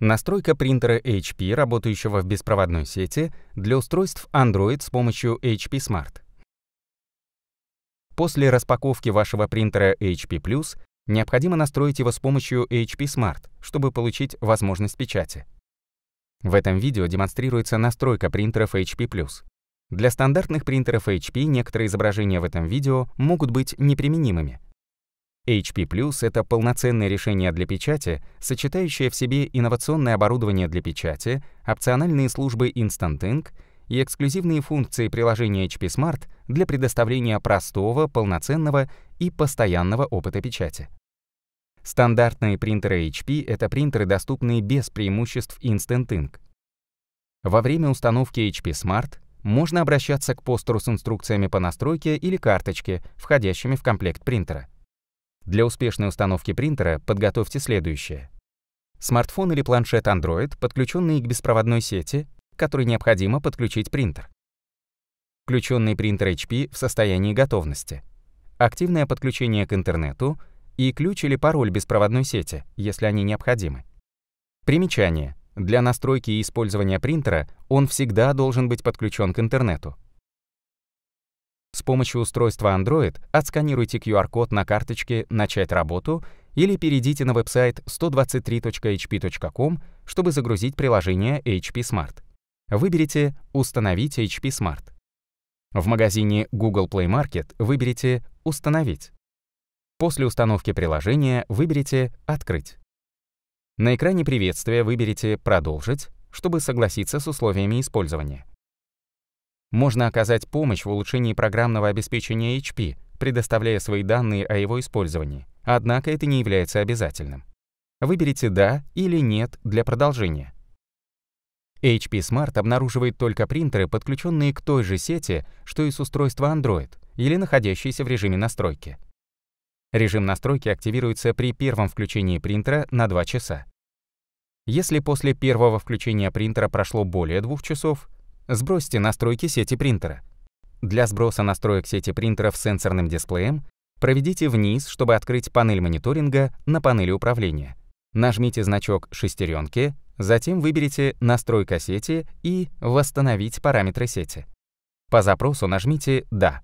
Настройка принтера HP, работающего в беспроводной сети, для устройств Android с помощью HP Smart. После распаковки вашего принтера HP+, необходимо настроить его с помощью HP Smart, чтобы получить возможность печати. В этом видео демонстрируется настройка принтеров HP+. Для стандартных принтеров HP некоторые изображения в этом видео могут быть неприменимыми, HP+, это полноценное решение для печати, сочетающее в себе инновационное оборудование для печати, опциональные службы Instant Ink и эксклюзивные функции приложения HP Smart для предоставления простого, полноценного и постоянного опыта печати. Стандартные принтеры HP — это принтеры, доступные без преимуществ Instant Ink. Во время установки HP Smart можно обращаться к постеру с инструкциями по настройке или карточке, входящими в комплект принтера. Для успешной установки принтера подготовьте следующее. Смартфон или планшет Android, подключенный к беспроводной сети, который необходимо подключить принтер. Включенный принтер HP в состоянии готовности. Активное подключение к интернету и ключ или пароль беспроводной сети, если они необходимы. Примечание. Для настройки и использования принтера он всегда должен быть подключен к интернету. С помощью устройства Android отсканируйте QR-код на карточке «Начать работу» или перейдите на веб-сайт 123.hp.com, чтобы загрузить приложение HP Smart. Выберите «Установить HP Smart». В магазине Google Play Market выберите «Установить». После установки приложения выберите «Открыть». На экране приветствия выберите «Продолжить», чтобы согласиться с условиями использования. Можно оказать помощь в улучшении программного обеспечения HP, предоставляя свои данные о его использовании, однако это не является обязательным. Выберите «Да» или «Нет» для продолжения. HP Smart обнаруживает только принтеры, подключенные к той же сети, что и с устройства Android, или находящиеся в режиме настройки. Режим настройки активируется при первом включении принтера на 2 часа. Если после первого включения принтера прошло более 2 часов, Сбросьте настройки сети принтера. Для сброса настроек сети принтера с сенсорным дисплеем проведите вниз, чтобы открыть панель мониторинга на панели управления. Нажмите значок «Шестеренки», затем выберите «Настройка сети» и «Восстановить параметры сети». По запросу нажмите «Да».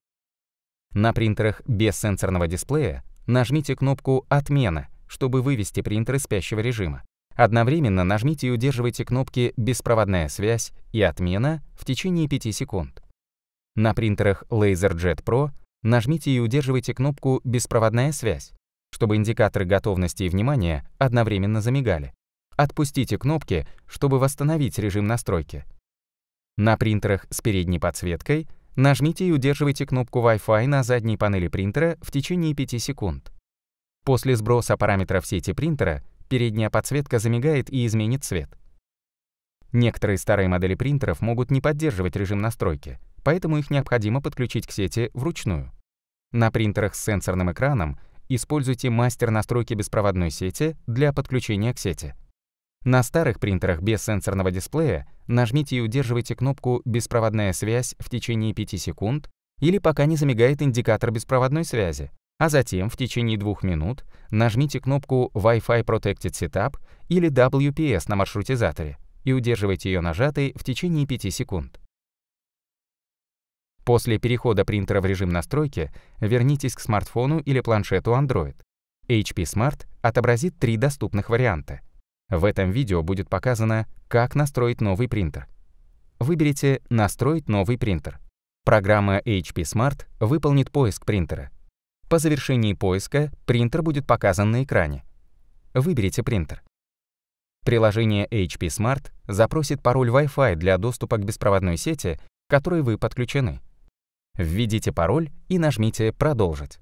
На принтерах без сенсорного дисплея нажмите кнопку «Отмена», чтобы вывести принтер из спящего режима. Одновременно нажмите и удерживайте кнопки «Беспроводная связь» и «Отмена» в течение 5 секунд. На принтерах LaserJet Pro нажмите и удерживайте кнопку «Беспроводная связь», чтобы индикаторы готовности и внимания одновременно замигали. Отпустите кнопки, чтобы восстановить режим настройки. На принтерах с передней подсветкой нажмите и удерживайте кнопку Wi-Fi на задней панели принтера в течение 5 секунд. После сброса параметров сети принтера Передняя подсветка замигает и изменит цвет. Некоторые старые модели принтеров могут не поддерживать режим настройки, поэтому их необходимо подключить к сети вручную. На принтерах с сенсорным экраном используйте мастер настройки беспроводной сети для подключения к сети. На старых принтерах без сенсорного дисплея нажмите и удерживайте кнопку «Беспроводная связь» в течение 5 секунд или пока не замигает индикатор беспроводной связи, а затем в течение двух минут нажмите кнопку Wi-Fi Protected Setup или WPS на маршрутизаторе и удерживайте ее нажатой в течение 5 секунд. После перехода принтера в режим настройки вернитесь к смартфону или планшету Android. HP Smart отобразит три доступных варианта. В этом видео будет показано, как настроить новый принтер. Выберите «Настроить новый принтер». Программа HP Smart выполнит поиск принтера, по завершении поиска принтер будет показан на экране. Выберите принтер. Приложение HP Smart запросит пароль Wi-Fi для доступа к беспроводной сети, к которой вы подключены. Введите пароль и нажмите «Продолжить».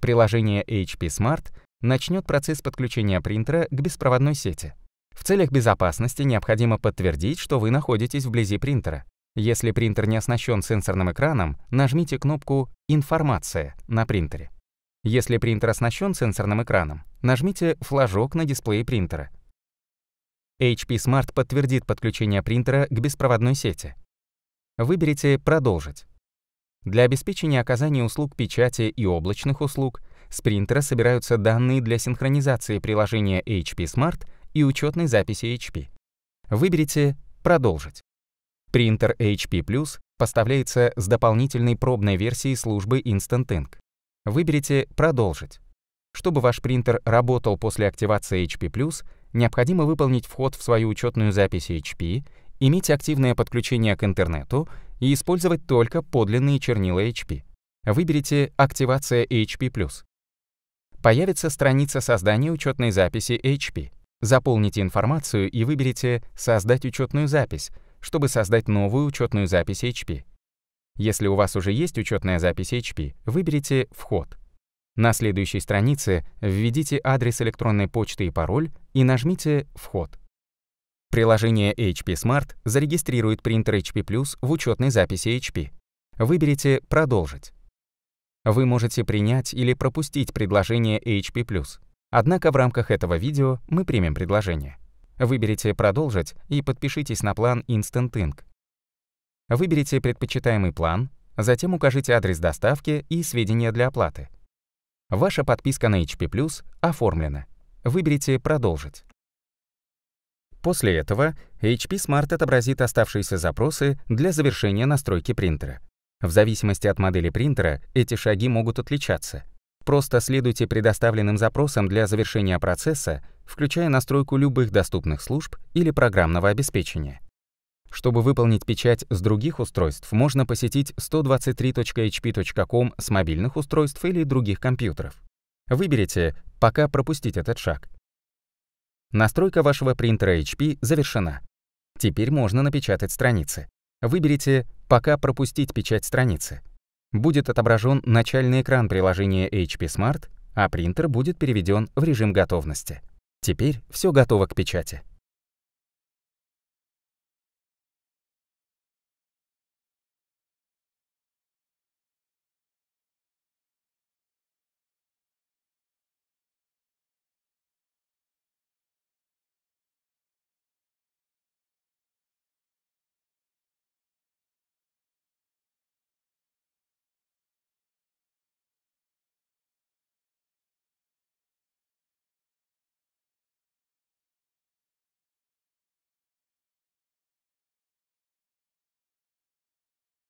Приложение HP Smart начнет процесс подключения принтера к беспроводной сети. В целях безопасности необходимо подтвердить, что вы находитесь вблизи принтера. Если принтер не оснащен сенсорным экраном, нажмите кнопку «Информация» на принтере. Если принтер оснащен сенсорным экраном, нажмите флажок на дисплее принтера. HP Smart подтвердит подключение принтера к беспроводной сети. Выберите «Продолжить». Для обеспечения оказания услуг печати и облачных услуг с принтера собираются данные для синхронизации приложения HP Smart и учетной записи HP. Выберите «Продолжить». Принтер HP Plus поставляется с дополнительной пробной версией службы Instant Ink. Выберите «Продолжить». Чтобы ваш принтер работал после активации HP+, Plus, необходимо выполнить вход в свою учетную запись HP, иметь активное подключение к интернету и использовать только подлинные чернила HP. Выберите «Активация HP+». Plus». Появится страница создания учетной записи HP. Заполните информацию и выберите «Создать учетную запись», чтобы создать новую учетную запись HP. Если у вас уже есть учетная запись HP, выберите «Вход». На следующей странице введите адрес электронной почты и пароль и нажмите «Вход». Приложение HP Smart зарегистрирует принтер HP Plus в учетной записи HP. Выберите «Продолжить». Вы можете принять или пропустить предложение HP+. Однако в рамках этого видео мы примем предложение. Выберите «Продолжить» и подпишитесь на план Instant Inc. Выберите предпочитаемый план, затем укажите адрес доставки и сведения для оплаты. Ваша подписка на HP Plus оформлена. Выберите «Продолжить». После этого HP Smart отобразит оставшиеся запросы для завершения настройки принтера. В зависимости от модели принтера эти шаги могут отличаться. Просто следуйте предоставленным запросам для завершения процесса, включая настройку любых доступных служб или программного обеспечения. Чтобы выполнить печать с других устройств, можно посетить 123.hp.com с мобильных устройств или других компьютеров. Выберите «Пока пропустить этот шаг». Настройка вашего принтера HP завершена. Теперь можно напечатать страницы. Выберите «Пока пропустить печать страницы» будет отображен начальный экран приложения HP Smart, а принтер будет переведен в режим готовности. Теперь все готово к печати.